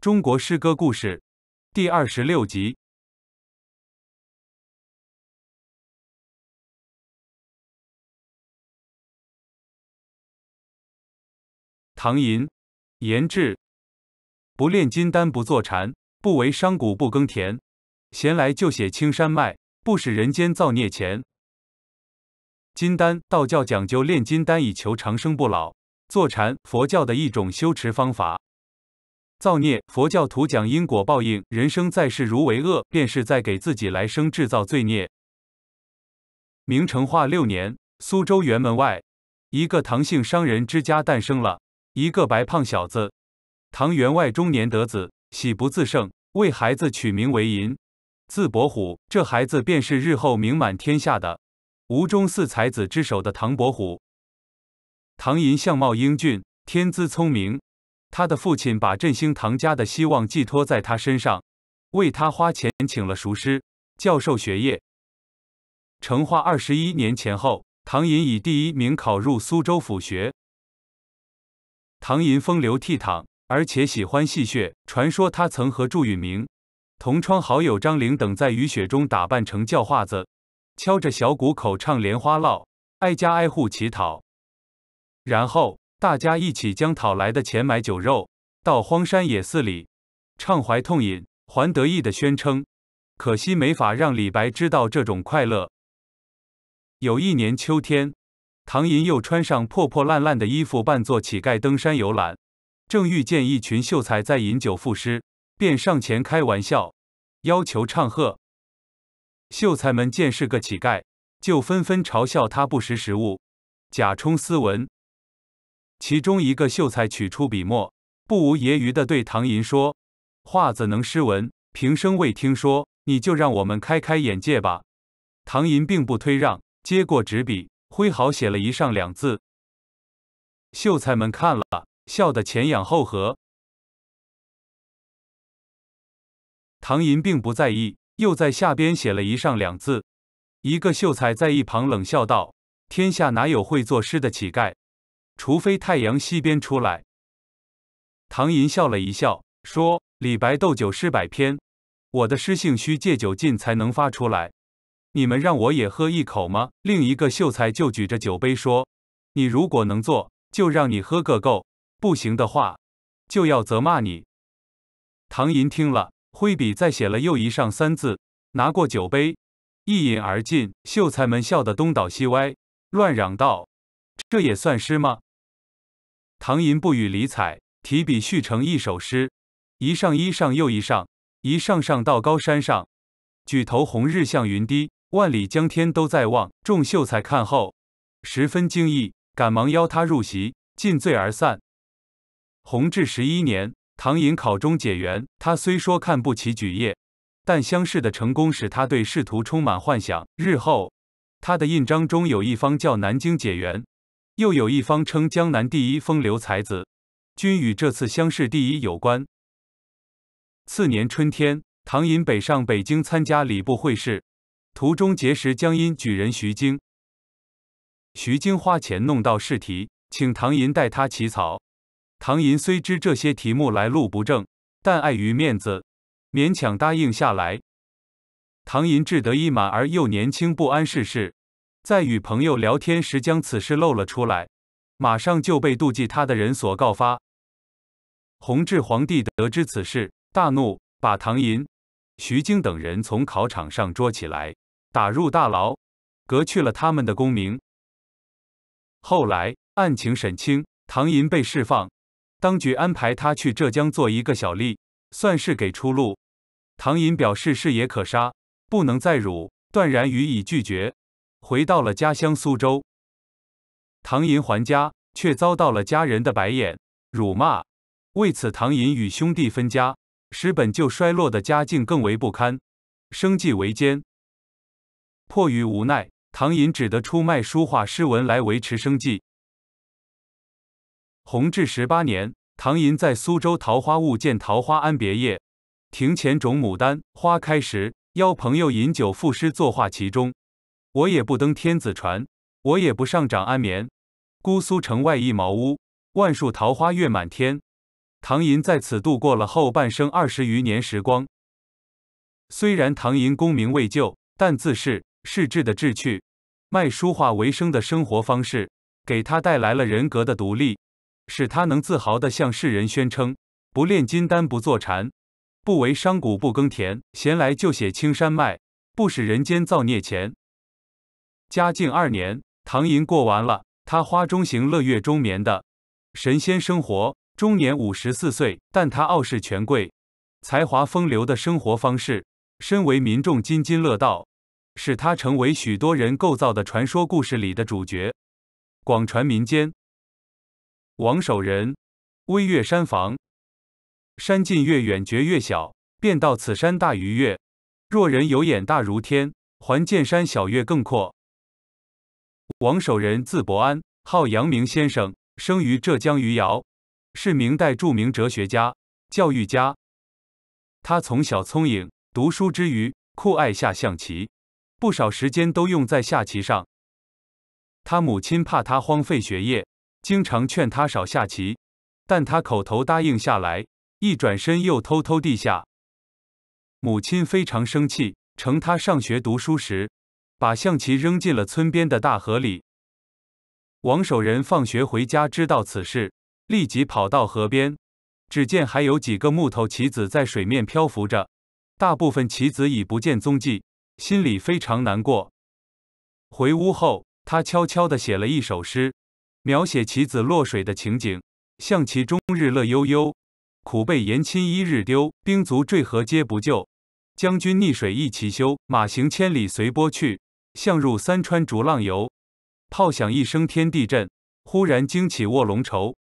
中国诗歌故事第二十六集。唐寅，言志：不炼金丹不坐禅，不为商贾不耕田。闲来就写青山脉，不使人间造孽钱。金丹，道教讲究炼金丹以求长生不老；坐禅，佛教的一种修持方法。造孽！佛教徒讲因果报应，人生在世，如为恶，便是在给自己来生制造罪孽。明成化六年，苏州园门外，一个唐姓商人之家诞生了一个白胖小子。唐员外中年得子，喜不自胜，为孩子取名为寅，字伯虎。这孩子便是日后名满天下的“吴中四才子”之首的唐伯虎。唐寅相貌英俊，天资聪明。他的父亲把振兴唐家的希望寄托在他身上，为他花钱请了塾师，教授学业。成化二十一年前后，唐寅以第一名考入苏州府学。唐寅风流倜傥，而且喜欢戏谑。传说他曾和祝允明、同窗好友张玲等在雨雪中打扮成叫化子，敲着小鼓，口唱莲花落，挨家挨户乞讨，然后。大家一起将讨来的钱买酒肉，到荒山野寺里畅怀痛饮，还得意的宣称：“可惜没法让李白知道这种快乐。”有一年秋天，唐寅又穿上破破烂烂的衣服，扮作乞丐登山游览。正遇见一群秀才在饮酒赋诗，便上前开玩笑，要求唱和。秀才们见是个乞丐，就纷纷嘲笑他不识时务，假充斯文。其中一个秀才取出笔墨，不无揶揄地对唐寅说：“画子能诗文，平生未听说，你就让我们开开眼界吧。”唐寅并不推让，接过纸笔，挥毫写了一上两字。秀才们看了，笑得前仰后合。唐寅并不在意，又在下边写了一上两字。一个秀才在一旁冷笑道：“天下哪有会作诗的乞丐？”除非太阳西边出来。唐寅笑了一笑，说：“李白斗酒诗百篇，我的诗性需借酒劲才能发出来。你们让我也喝一口吗？”另一个秀才就举着酒杯说：“你如果能做，就让你喝个够；不行的话，就要责骂你。”唐寅听了，挥笔再写了又一上三字，拿过酒杯，一饮而尽。秀才们笑得东倒西歪，乱嚷道：“这也算诗吗？”唐寅不予理睬，提笔续成一首诗：“一上一上又一上，一上上到高山上，举头红日向云低，万里江天都在望。”众秀才看后，十分惊异，赶忙邀他入席，尽醉而散。弘治十一年，唐寅考中解元。他虽说看不起举业，但乡试的成功使他对仕途充满幻想。日后，他的印章中有一方叫“南京解元”。又有一方称江南第一风流才子，均与这次乡试第一有关。次年春天，唐寅北上北京参加礼部会试，途中结识江阴举人徐经。徐经花钱弄到试题，请唐寅代他起草。唐寅虽知这些题目来路不正，但碍于面子，勉强答应下来。唐寅志得意满而又年轻，不谙世事。在与朋友聊天时，将此事露了出来，马上就被妒忌他的人所告发。弘治皇帝得知此事，大怒，把唐寅、徐经等人从考场上捉起来，打入大牢，革去了他们的功名。后来案情审清，唐寅被释放，当局安排他去浙江做一个小吏，算是给出路。唐寅表示：事也可杀，不能再辱，断然予以拒绝。回到了家乡苏州，唐寅还家，却遭到了家人的白眼辱骂。为此，唐寅与兄弟分家，使本就衰落的家境更为不堪，生计维艰。迫于无奈，唐寅只得出卖书画诗文来维持生计。弘治十八年，唐寅在苏州桃花坞建桃花庵别业，庭前种牡丹，花开时邀朋友饮酒赋诗作画其中。我也不登天子船，我也不上长安眠。姑苏城外一茅屋，万树桃花月满天。唐寅在此度过了后半生二十余年时光。虽然唐寅功名未就，但自是世志的志趣，卖书画为生的生活方式，给他带来了人格的独立，使他能自豪地向世人宣称：不炼金丹不坐禅，不为商贾不耕田，闲来就写青山卖，不使人间造孽钱。嘉靖二年，唐寅过完了他花中行、乐月中眠的神仙生活，终年五十四岁。但他傲视权贵、才华风流的生活方式，身为民众津津乐道，使他成为许多人构造的传说故事里的主角，广传民间。王守仁，微月山房，山近越远绝越小，便道此山大于月。若人有眼大如天，还见山小月更阔。王守仁，字伯安，号阳明先生，生于浙江余姚，是明代著名哲学家、教育家。他从小聪颖，读书之余酷爱下象棋，不少时间都用在下棋上。他母亲怕他荒废学业，经常劝他少下棋，但他口头答应下来，一转身又偷偷地下。母亲非常生气，称他上学读书时。把象棋扔进了村边的大河里。王守仁放学回家，知道此事，立即跑到河边，只见还有几个木头棋子在水面漂浮着，大部分棋子已不见踪迹，心里非常难过。回屋后，他悄悄地写了一首诗，描写棋子落水的情景：“象棋终日乐悠悠，苦被严亲一日丢。兵卒坠河皆不救，将军溺水亦齐休。马行千里随波去。”像入三川逐浪游，炮响一声天地震。忽然惊起卧龙愁。”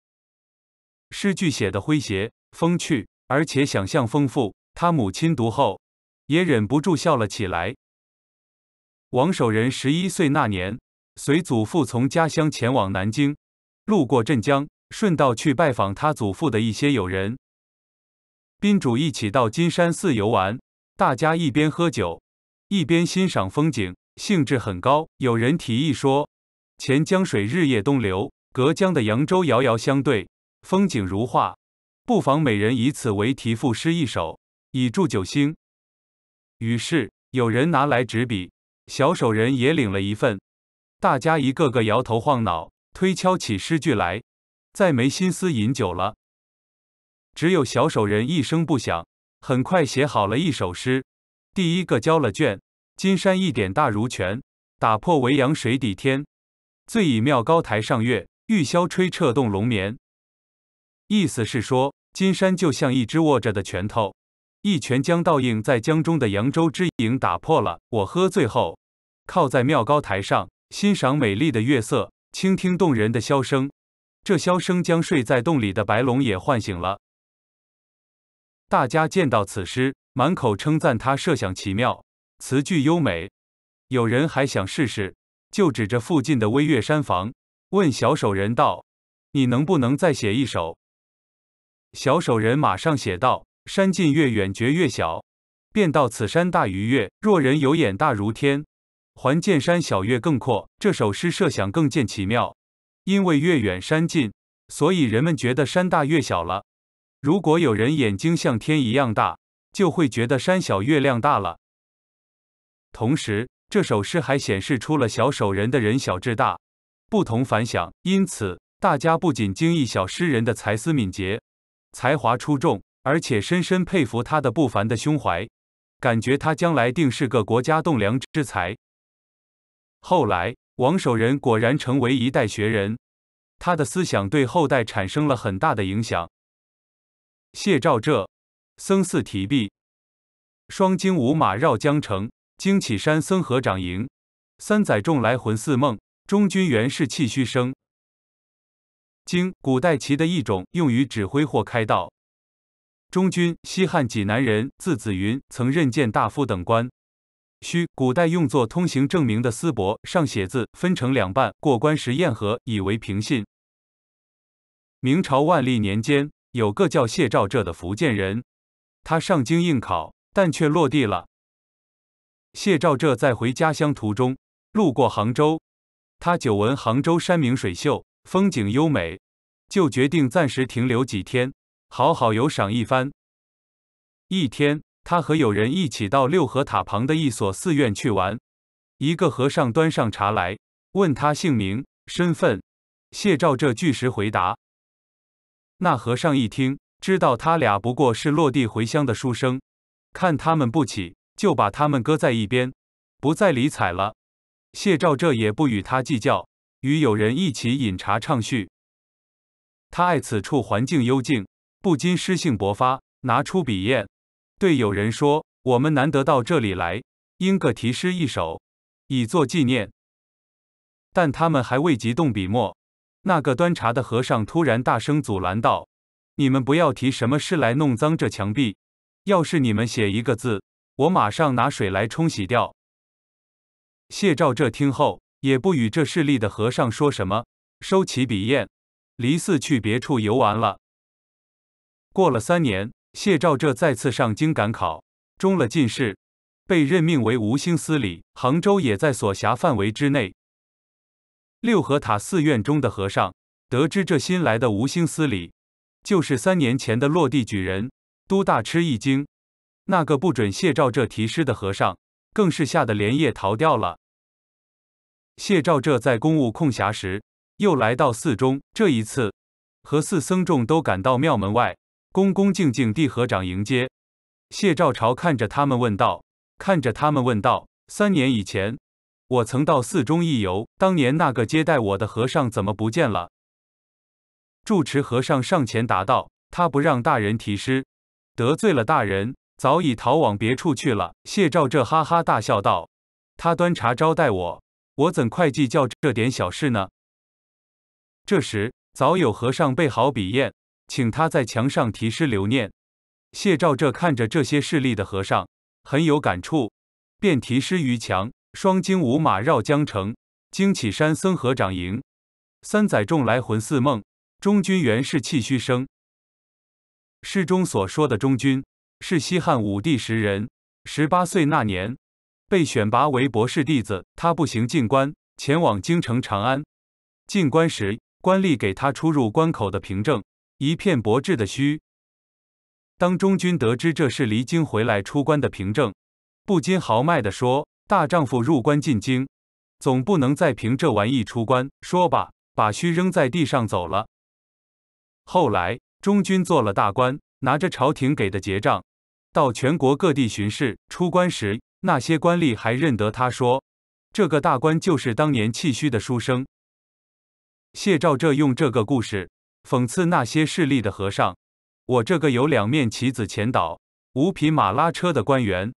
诗句写的诙谐、风趣，而且想象丰富。他母亲读后也忍不住笑了起来。王守仁十一岁那年，随祖父从家乡前往南京，路过镇江，顺道去拜访他祖父的一些友人。宾主一起到金山寺游玩，大家一边喝酒，一边欣赏风景。兴致很高，有人提议说：“钱江水日夜东流，隔江的扬州遥遥相对，风景如画，不妨每人以此为题赋诗一首，以助酒兴。”于是有人拿来纸笔，小手人也领了一份，大家一个个摇头晃脑，推敲起诗句来，再没心思饮酒了。只有小手人一声不响，很快写好了一首诗，第一个交了卷。金山一点大如拳，打破为阳水底天。醉倚庙高台上月，玉箫吹彻洞龙眠。意思是说，金山就像一只握着的拳头，一拳将倒映在江中的扬州之影打破了。我喝醉后，靠在庙高台上，欣赏美丽的月色，倾听动人的箫声，这箫声将睡在洞里的白龙也唤醒了。大家见到此诗，满口称赞他设想奇妙。词句优美，有人还想试试，就指着附近的微月山房问小手人道：“你能不能再写一首？”小手人马上写道：“山近月远觉月小，便道此山大于月。若人有眼大如天，还见山小月更阔。”这首诗设想更见奇妙，因为月远山近，所以人们觉得山大月小了。如果有人眼睛像天一样大，就会觉得山小月亮大了。同时，这首诗还显示出了小手人的人小志大，不同凡响。因此，大家不仅惊异小诗人的才思敏捷、才华出众，而且深深佩服他的不凡的胸怀，感觉他将来定是个国家栋梁之才。后来，王守仁果然成为一代学人，他的思想对后代产生了很大的影响。谢照浙，僧寺提壁，双金五马绕江城。惊起山僧合掌营，三载众来魂似梦。中军原是气虚生。经，古代旗的一种，用于指挥或开道。中军，西汉济南人，字子云，曾任谏大夫等官。须，古代用作通行证明的丝帛，上写字，分成两半，过关时验核，以为凭信。明朝万历年间，有个叫谢兆浙的福建人，他上京应考，但却落地了。谢兆浙在回家乡途中，路过杭州，他久闻杭州山明水秀，风景优美，就决定暂时停留几天，好好游赏一番。一天，他和友人一起到六合塔旁的一所寺院去玩，一个和尚端上茶来，问他姓名、身份。谢照浙据实回答。那和尚一听，知道他俩不过是落地回乡的书生，看他们不起。就把他们搁在一边，不再理睬了。谢兆这也不与他计较，与友人一起饮茶畅叙。他爱此处环境幽静，不禁诗兴勃发，拿出笔砚，对友人说：“我们难得到这里来，应个题诗一首，以作纪念。”但他们还未及动笔墨，那个端茶的和尚突然大声阻拦道：“你们不要提什么诗来弄脏这墙壁，要是你们写一个字。”我马上拿水来冲洗掉。谢照这听后，也不与这势力的和尚说什么，收起笔砚，离寺去别处游玩了。过了三年，谢照这再次上京赶考，中了进士，被任命为吴兴司礼，杭州也在所辖范围之内。六和塔寺院中的和尚得知这新来的吴兴司礼，就是三年前的落地举人，都大吃一惊。那个不准谢兆这题诗的和尚，更是吓得连夜逃掉了。谢兆这在公务空暇时，又来到寺中。这一次，和寺僧众都赶到庙门外，恭恭敬敬地合掌迎接。谢肇朝看着他们问道：“看着他们问道，三年以前，我曾到寺中一游。当年那个接待我的和尚怎么不见了？”住持和尚上前答道：“他不让大人题诗，得罪了大人。”早已逃往别处去了。谢兆这哈哈大笑道：“他端茶招待我，我怎会计较这点小事呢？”这时，早有和尚备好笔砚，请他在墙上题诗留念。谢照这看着这些势力的和尚，很有感触，便题诗于墙：“双旌五马绕江城，惊起山僧合掌营。三载众来魂似梦，中君原是气虚生。”诗中所说的中君。是西汉武帝时人，十八岁那年被选拔为博士弟子。他步行进关，前往京城长安。进关时，官吏给他出入关口的凭证——一片薄质的虚。当中军得知这是离京回来出关的凭证，不禁豪迈地说：“大丈夫入关进京，总不能再凭这玩意出关。”说罢，把虚扔在地上走了。后来，中军做了大官。拿着朝廷给的结账，到全国各地巡视。出关时，那些官吏还认得他，说：“这个大官就是当年气虚的书生。”谢照这用这个故事讽刺那些势利的和尚：“我这个有两面旗子、前导、五匹马拉车的官员，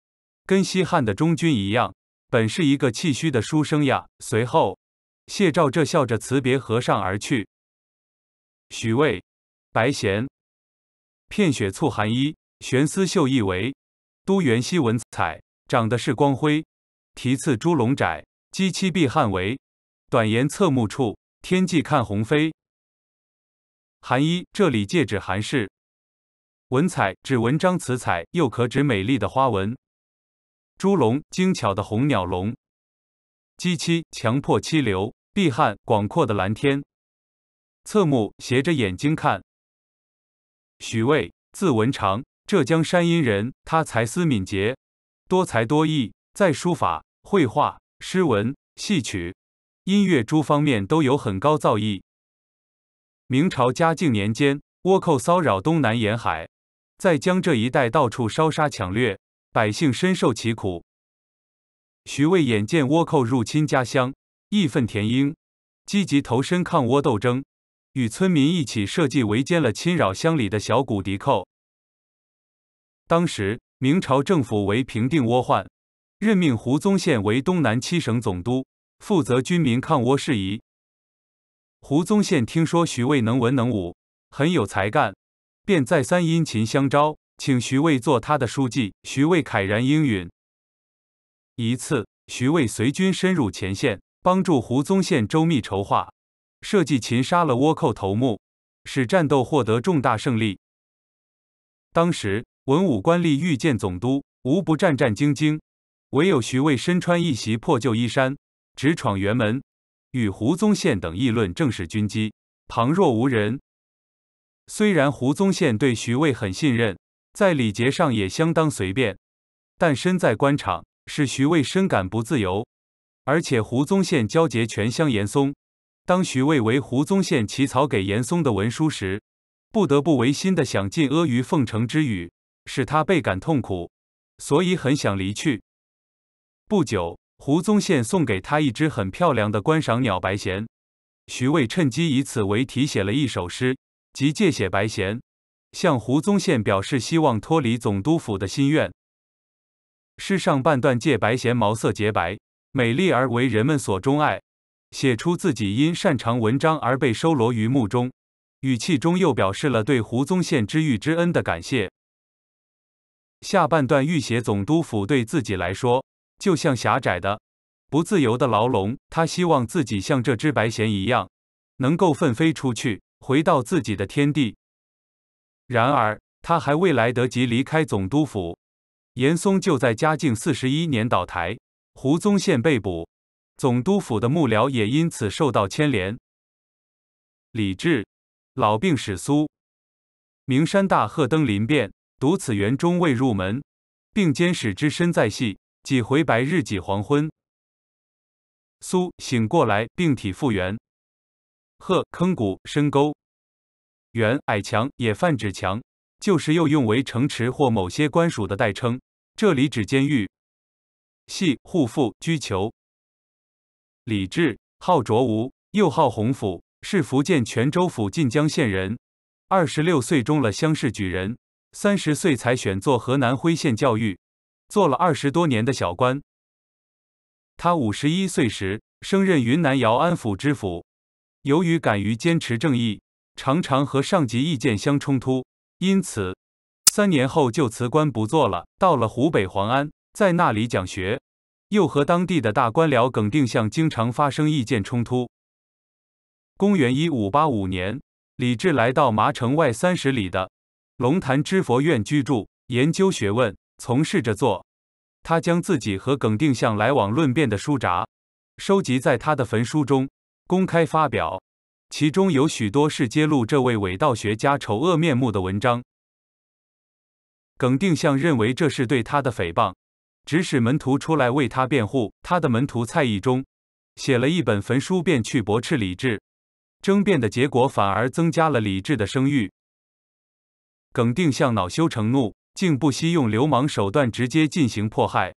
跟西汉的中军一样，本是一个气虚的书生呀。”随后，谢照这笑着辞别和尚而去。许魏、白贤。片雪簇寒衣，悬丝绣一围。都元惜文采，长得是光辉。题次朱笼窄，积气蔽汉围。短檐侧目处，天际看鸿飞。寒衣这里借指寒士，文采指文章辞采，又可指美丽的花纹。朱笼精巧的红鸟笼，积气强迫气流，蔽汉广阔的蓝天。侧目斜着眼睛看。徐渭，字文长，浙江山阴人。他才思敏捷，多才多艺，在书法、绘画、诗文、戏曲、音乐诸方面都有很高造诣。明朝嘉靖年间，倭寇骚扰东南沿海，在江浙一带到处烧杀抢掠，百姓深受其苦。徐渭眼见倭寇入侵家乡，义愤填膺，积极投身抗倭斗争。与村民一起设计围歼了侵扰乡里的小股敌寇。当时，明朝政府为平定倭患，任命胡宗宪为东南七省总督，负责军民抗倭事宜。胡宗宪听说徐渭能文能武，很有才干，便再三殷勤相招，请徐渭做他的书记。徐渭慨然应允。一次，徐渭随军深入前线，帮助胡宗宪周密筹划。设计擒杀了倭寇头目，使战斗获得重大胜利。当时文武官吏遇见总督，无不战战兢兢，唯有徐渭身穿一袭破旧衣衫，直闯辕门，与胡宗宪等议论正式军机，旁若无人。虽然胡宗宪对徐渭很信任，在礼节上也相当随便，但身在官场，使徐渭深感不自由。而且胡宗宪交结全乡严嵩。当徐渭为胡宗宪起草给严嵩的文书时，不得不违心的想尽阿谀奉承之语，使他倍感痛苦，所以很想离去。不久，胡宗宪送给他一只很漂亮的观赏鸟白鹇，徐渭趁机以此为题写了一首诗，即借写白鹇，向胡宗宪表示希望脱离总督府的心愿。诗上半段借白鹇毛色洁白，美丽而为人们所钟爱。写出自己因擅长文章而被收罗于墓中，语气中又表示了对胡宗宪知遇之恩的感谢。下半段欲写总督府对自己来说就像狭窄的、不自由的牢笼，他希望自己像这只白鹇一样，能够奋飞出去，回到自己的天地。然而，他还未来得及离开总督府，严嵩就在嘉靖四十一年倒台，胡宗宪被捕。总督府的幕僚也因此受到牵连。李治，老病使苏，名山大贺登临变，独此园中未入门。并监使之身在系，几回白日几黄昏。苏醒过来，病体复原。贺坑谷深沟，园矮墙也泛指墙，旧时又用为城池或某些官署的代称，这里指监狱。系护缚拘囚。李治，号卓吾，又号洪甫，是福建泉州府晋江县人。二十六岁中了乡试举人，三十岁才选做河南辉县教育，做了二十多年的小官。他五十一岁时升任云南姚安府知府，由于敢于坚持正义，常常和上级意见相冲突，因此三年后就辞官不做了。到了湖北黄安，在那里讲学。又和当地的大官僚耿定向经常发生意见冲突。公元一五八五年，李治来到麻城外三十里的龙潭知佛院居住，研究学问，从事着作。他将自己和耿定向来往论辩的书札收集在他的《焚书》中公开发表，其中有许多是揭露这位伪道学家丑恶面目的文章。耿定向认为这是对他的诽谤。指使门徒出来为他辩护，他的门徒蔡义忠写了一本《焚书》，便去驳斥李治。争辩的结果反而增加了李治的声誉。耿定向恼羞成怒，竟不惜用流氓手段直接进行迫害。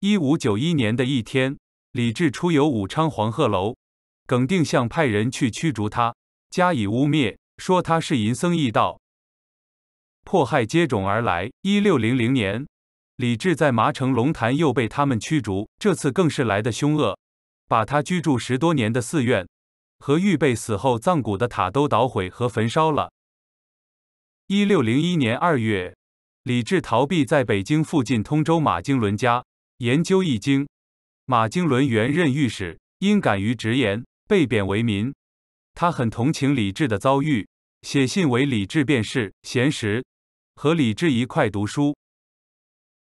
一五九一年的一天，李治出游武昌黄鹤楼，耿定向派人去驱逐他，加以污蔑，说他是淫僧异道。迫害接踵而来。一六零零年。李治在麻城龙潭又被他们驱逐，这次更是来得凶恶，把他居住十多年的寺院和预备死后葬骨的塔都捣毁和焚烧了。一六零一年二月，李治逃避在北京附近通州马经纶家研究《易经》。马经纶原任御史，因敢于直言，被贬为民。他很同情李治的遭遇，写信为李治辩释。闲时和李治一块读书。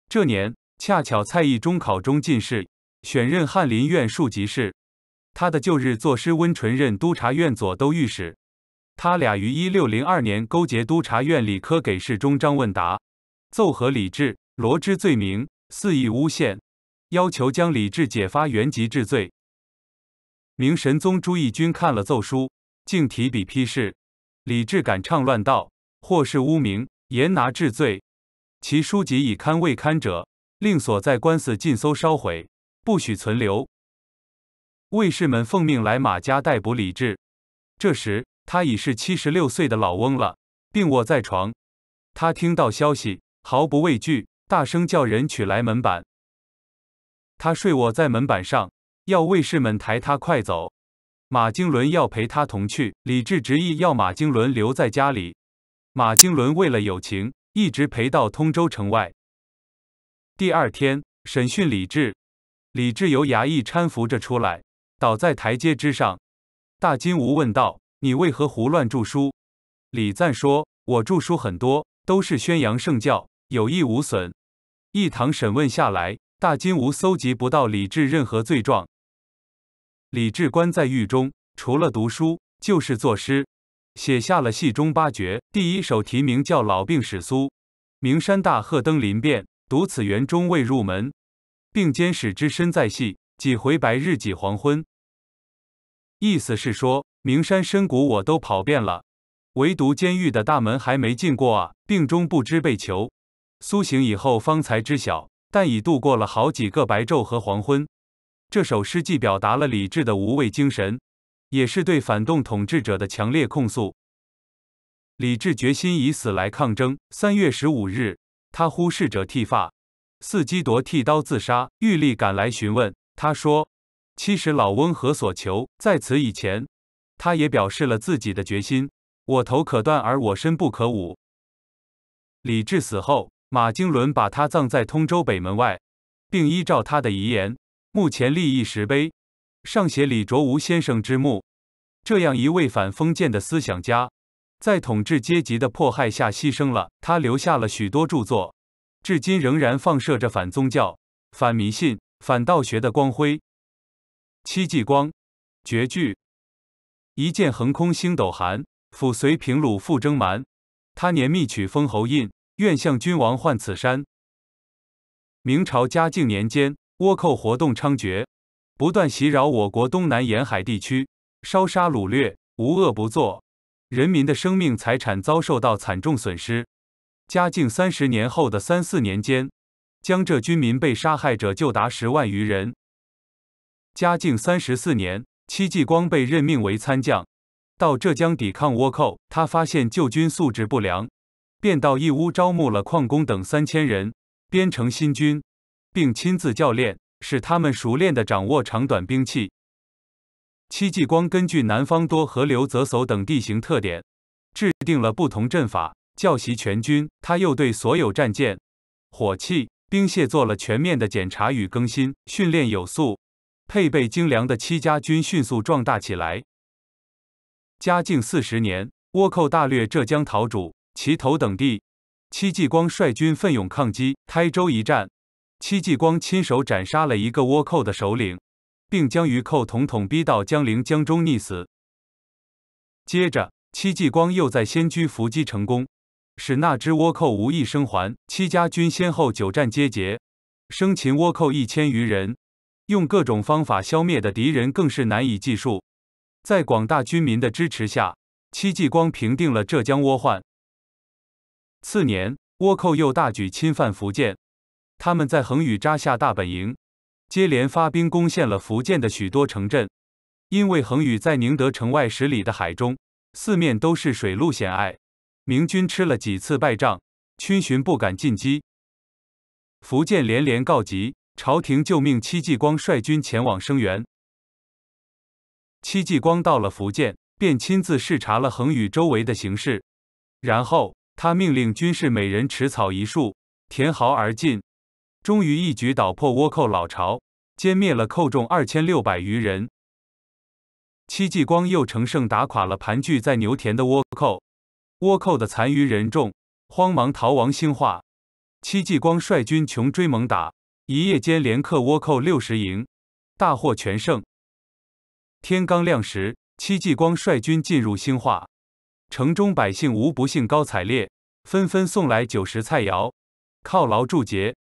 这年恰巧蔡毅中考中进士，选任翰林院庶吉士。他的旧日作诗温纯任督察院左都御史，他俩于一六零二年勾结督察院理科给事中张问答奏劾李治、罗织罪名，肆意诬陷，要求将李治解发原籍治罪。明神宗朱翊钧看了奏书，竟提笔批示：“李治敢唱乱道，或世污名，严拿治罪。”其书籍已刊未刊者，令所在官司尽搜烧毁，不许存留。卫士们奉命来马家逮捕李治，这时他已是七十六岁的老翁了，病卧在床。他听到消息，毫不畏惧，大声叫人取来门板。他睡卧在门板上，要卫士们抬他快走。马经纶要陪他同去，李治执意要马经纶留在家里。马经纶为了友情。一直陪到通州城外。第二天审讯李治，李治由衙役搀扶着出来，倒在台阶之上。大金吾问道：“你为何胡乱著书？”李赞说：“我著书很多，都是宣扬圣教，有益无损。”一堂审问下来，大金吾搜集不到李治任何罪状。李治关在狱中，除了读书，就是作诗。写下了戏中八绝，第一首题名叫《老病始苏》，名山大鹤登临变，独此园中未入门。并肩使之身在戏，几回白日几黄昏。意思是说，名山深谷我都跑遍了，唯独监狱的大门还没进过啊！病中不知被囚，苏醒以后方才知晓，但已度过了好几个白昼和黄昏。这首诗既表达了李治的无畏精神。也是对反动统治者的强烈控诉。李治决心以死来抗争。三月十五日，他忽视者剃发，伺机夺剃刀自杀。玉立赶来询问，他说：“七十老翁何所求？”在此以前，他也表示了自己的决心：“我头可断，而我身不可侮。”李治死后，马经纶把他葬在通州北门外，并依照他的遗言，目前立一石碑。上写李卓吾先生之墓，这样一位反封建的思想家，在统治阶级的迫害下牺牲了。他留下了许多著作，至今仍然放射着反宗教、反迷信、反道学的光辉。戚继光，绝句：一剑横空星斗寒，斧随平虏复征蛮。他年觅取封侯印，愿向君王换此山。明朝嘉靖年间，倭寇活动猖獗。不断袭扰我国东南沿海地区，烧杀掳掠，无恶不作，人民的生命财产遭受到惨重损失。嘉靖三十年后的三四年间，江浙军民被杀害者就达十万余人。嘉靖三十四年，戚继光被任命为参将，到浙江抵抗倭寇。他发现旧军素质不良，便到义乌招募了矿工等三千人，编成新军，并亲自教练。使他们熟练的掌握长短兵器。戚继光根据南方多河流、泽叟等地形特点，制定了不同阵法，教习全军。他又对所有战舰、火器、兵械做了全面的检查与更新，训练有素、配备精良的戚家军迅速壮大起来。嘉靖四十年，倭寇大掠浙江、陶渚、岐头等地，戚继光率军奋勇抗击，台州一战。戚继光亲手斩杀了一个倭寇的首领，并将余寇统统逼到江陵江中溺死。接着，戚继光又在仙居伏击成功，使那支倭寇无一生还。戚家军先后九战皆捷，生擒倭寇一千余人，用各种方法消灭的敌人更是难以计数。在广大军民的支持下，戚继光平定了浙江倭患。次年，倭寇又大举侵犯福建。他们在横屿扎下大本营，接连发兵攻陷了福建的许多城镇。因为横屿在宁德城外十里的海中，四面都是水陆险隘，明军吃了几次败仗，逡巡不敢进击。福建连连告急，朝廷就命戚继光率军前往声援。戚继光到了福建，便亲自视察了横屿周围的形势，然后他命令军士每人持草一束，填壕而进。终于一举捣破倭寇老巢，歼灭了寇众二千六百余人。戚继光又乘胜打垮了盘踞在牛田的倭寇，倭寇的残余人众慌忙逃亡兴化。戚继光率军穷追猛打，一夜间连克倭寇六十营，大获全胜。天刚亮时，戚继光率军进入兴化，城中百姓无不兴高采烈，纷纷送来酒食菜肴，犒劳祝捷。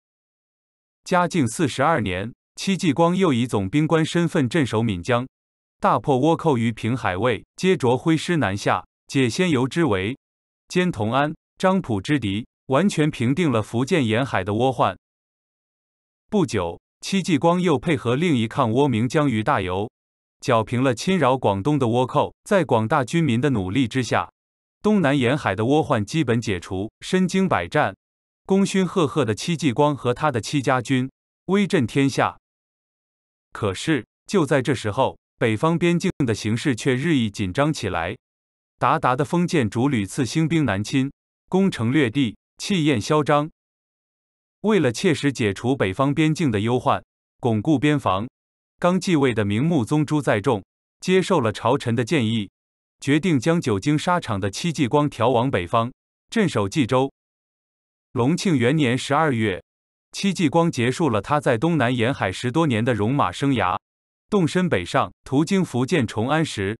嘉靖四十二年，戚继光又以总兵官身份镇守闽江，大破倭寇于平海卫，接着挥师南下，解仙游之围，歼同安、漳浦之敌，完全平定了福建沿海的倭患。不久，戚继光又配合另一抗倭名将俞大猷，剿平了侵扰广东的倭寇。在广大军民的努力之下，东南沿海的倭患基本解除。身经百战。功勋赫赫的戚继光和他的戚家军威震天下，可是就在这时候，北方边境的形势却日益紧张起来。鞑靼的封建主屡次兴兵南侵，攻城略地，气焰嚣张。为了切实解除北方边境的忧患，巩固边防，刚继位的明穆宗朱载重接受了朝臣的建议，决定将久经沙场的戚继光调往北方，镇守冀州。隆庆元年十二月，戚继光结束了他在东南沿海十多年的戎马生涯，动身北上。途经福建崇安时，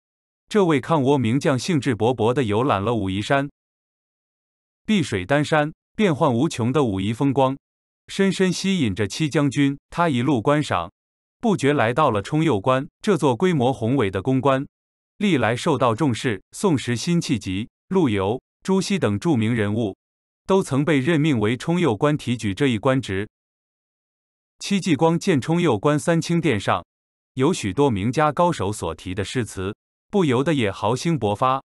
这位抗倭名将兴致勃勃地游览了武夷山、碧水丹山，变幻无穷的武夷风光，深深吸引着戚将军。他一路观赏，不觉来到了冲佑关。这座规模宏伟的宫关，历来受到重视。宋时，辛弃疾、陆游、朱熹等著名人物。都曾被任命为冲右官提举这一官职。戚继光见冲右官三清殿上有许多名家高手所题的诗词，不由得也豪兴勃发，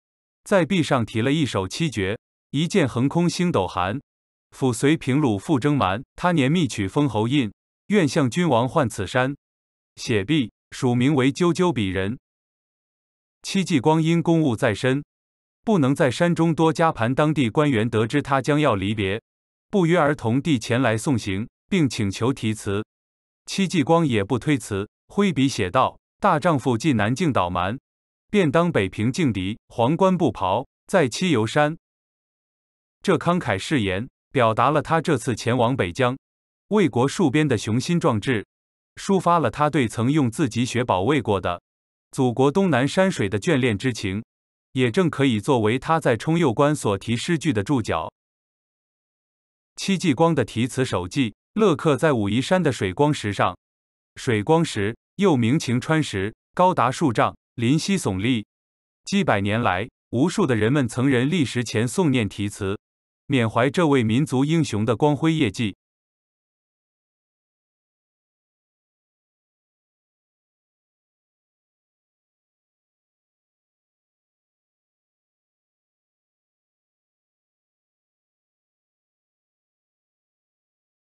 在壁上题了一首七绝：一剑横空星斗寒，抚随平虏复征蛮。他年觅取封侯印，愿向君王换此山。写毕，署名为“赳赳鄙人”。戚继光因公务在身。不能在山中多加盘。当地官员得知他将要离别，不约而同地前来送行，并请求题词。戚继光也不推辞，挥笔写道：“大丈夫既南靖倒蛮，便当北平劲敌。皇冠不袍，在七游山。”这慷慨誓言，表达了他这次前往北疆、为国戍边的雄心壮志，抒发了他对曾用自己血保卫过的祖国东南山水的眷恋之情。也正可以作为他在冲佑关所题诗句的注脚。戚继光的题词手记，乐刻在武夷山的水光石上，水光石又名晴川石，高达数丈，林溪耸立。几百年来，无数的人们曾人立石前诵念题词，缅怀这位民族英雄的光辉业绩。